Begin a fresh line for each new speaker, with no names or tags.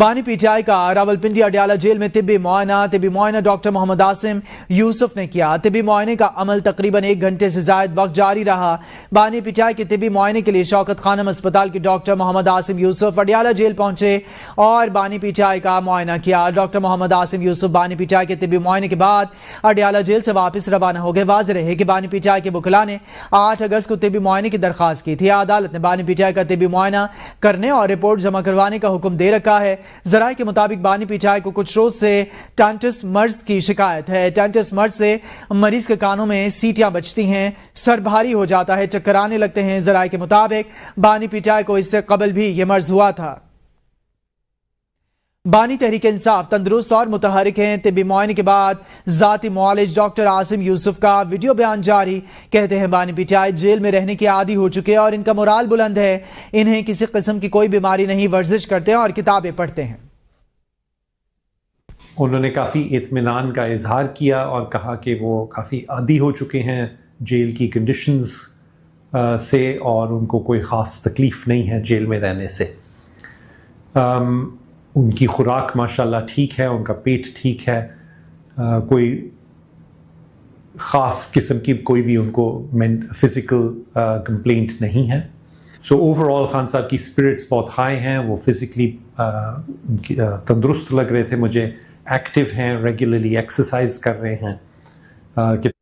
बानी पीटीआई का रावलपिंडी अडियाला जेल में तिब्बी मुआयना तिब्बी मुआयना डॉक्टर मोहम्मद आसिम यूसुफ ने किया तिब्बी मुआयने का अमल तकरीबन एक घंटे से जायद वक्त जारी रहा बानी पीटीआई के तिब्बी मुआयने के लिए शौकत खानम अस्पताल के डॉक्टर मोहम्मद आसिम यूसुफ अडियाला जेल पहुंचे और बानी पीटीआई का मुआयना किया डॉक्टर मोहम्मद आसिम यूसुफ बानी पीटीआई के तिब्बी मुआयने के बाद अडियाला जेल से वापस रवाना हो गए वाज रहे कि बानी पीटीआई के वकला ने आठ अगस्त को तिब्बी मुआयने की दरखास्त की थी अदालत ने बानी पीटीआई का तिब्बी मुआयना करने और रिपोर्ट जमा करवाने का हुक्म दे रखा है जराये के मुताबिक बानी पिटाई को कुछ रोज से टेंटिस मर्ज की शिकायत है टेंटिस मर्ज से मरीज के कानों में सीटियां बचती हैं सर भारी हो जाता है चक्कर आने लगते हैं जराये के मुताबिक बानी पिटाई को इससे कबल भी यह मर्ज हुआ था बानी तहरीक इंसाफ तंदरुस्त और मुतहरक हैं तिबी मुआयन के बाद ज़ाती मालिज डॉक्टर आसिम यूसुफ का वीडियो बयान जारी कहते हैं बानी पीटीआई जेल में रहने के आदि हो चुके हैं और इनका मोराल बुलंद है इन्हें किसी किस्म की कोई बीमारी नहीं वर्जिश करते हैं और किताबें पढ़ते हैं
उन्होंने काफ़ी इतमान का इजहार किया और कहा कि वो काफ़ी आदि हो चुके हैं जेल की कंडीशन से और उनको कोई ख़ास तकलीफ़ नहीं है जेल में रहने से आम, उनकी खुराक माशाल्लाह ठीक है उनका पेट ठीक है आ, कोई ख़ास किस्म की कोई भी उनको फ़िज़िकल कंप्लेंट नहीं है सो ओवरऑल ख़ान साहब की स्पिरिट्स बहुत हाई हैं वो फिज़िकली तंदुरुस्त लग रहे थे मुझे एक्टिव हैं रेगुलरली एक्सरसाइज कर रहे हैं आ,